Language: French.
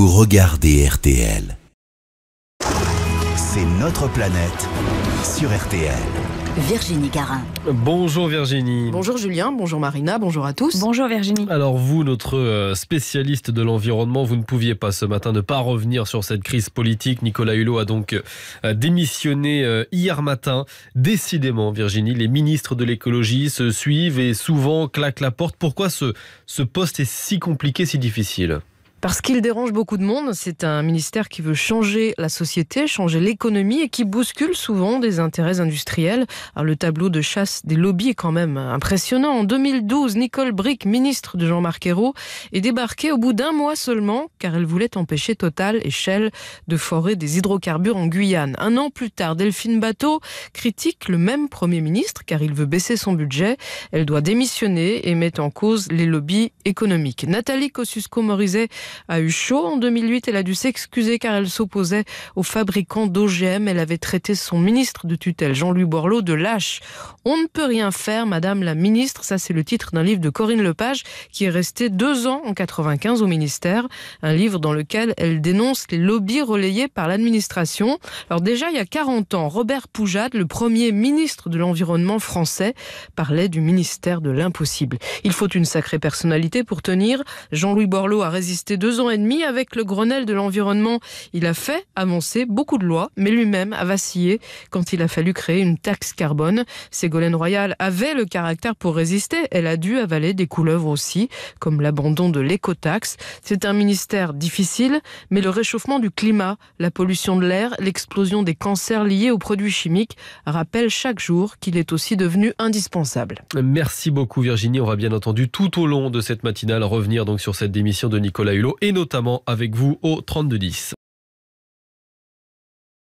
vous regardez RTL. C'est notre planète sur RTL. Virginie Garin. Bonjour Virginie. Bonjour Julien, bonjour Marina, bonjour à tous. Bonjour Virginie. Alors vous, notre euh, spécialiste de l'environnement, vous ne pouviez pas ce matin ne pas revenir sur cette crise politique. Nicolas Hulot a donc euh, démissionné euh, hier matin. Décidément Virginie, les ministres de l'écologie se suivent et souvent claquent la porte. Pourquoi ce, ce poste est si compliqué, si difficile parce qu'il dérange beaucoup de monde, c'est un ministère qui veut changer la société, changer l'économie et qui bouscule souvent des intérêts industriels. Alors le tableau de chasse des lobbies est quand même impressionnant. En 2012, Nicole Brick, ministre de Jean-Marc Ayrault, est débarquée au bout d'un mois seulement car elle voulait empêcher Total et Shell de forer des hydrocarbures en Guyane. Un an plus tard, Delphine Bateau critique le même Premier ministre car il veut baisser son budget. Elle doit démissionner et met en cause les lobbies économiques. Nathalie Kosciusko-Morizet a eu chaud en 2008. Elle a dû s'excuser car elle s'opposait aux fabricants d'OGM. Elle avait traité son ministre de tutelle, Jean-Louis Borloo, de lâche. On ne peut rien faire, Madame la ministre. Ça, c'est le titre d'un livre de Corinne Lepage qui est resté deux ans en 95 au ministère. Un livre dans lequel elle dénonce les lobbies relayés par l'administration. Alors déjà, il y a 40 ans, Robert Poujade, le premier ministre de l'Environnement français, parlait du ministère de l'impossible. Il faut une sacrée personnalité pour tenir. Jean-Louis Borloo a résisté deux ans et demi, avec le Grenelle de l'environnement, il a fait avancer beaucoup de lois, mais lui-même a vacillé quand il a fallu créer une taxe carbone. Ségolène Royal avait le caractère pour résister. Elle a dû avaler des couleuvres aussi, comme l'abandon de l'écotaxe. C'est un ministère difficile, mais le réchauffement du climat, la pollution de l'air, l'explosion des cancers liés aux produits chimiques rappellent chaque jour qu'il est aussi devenu indispensable. Merci beaucoup Virginie. On va bien entendu tout au long de cette matinale revenir donc sur cette démission de Nicolas Hulot et notamment avec vous au 3210.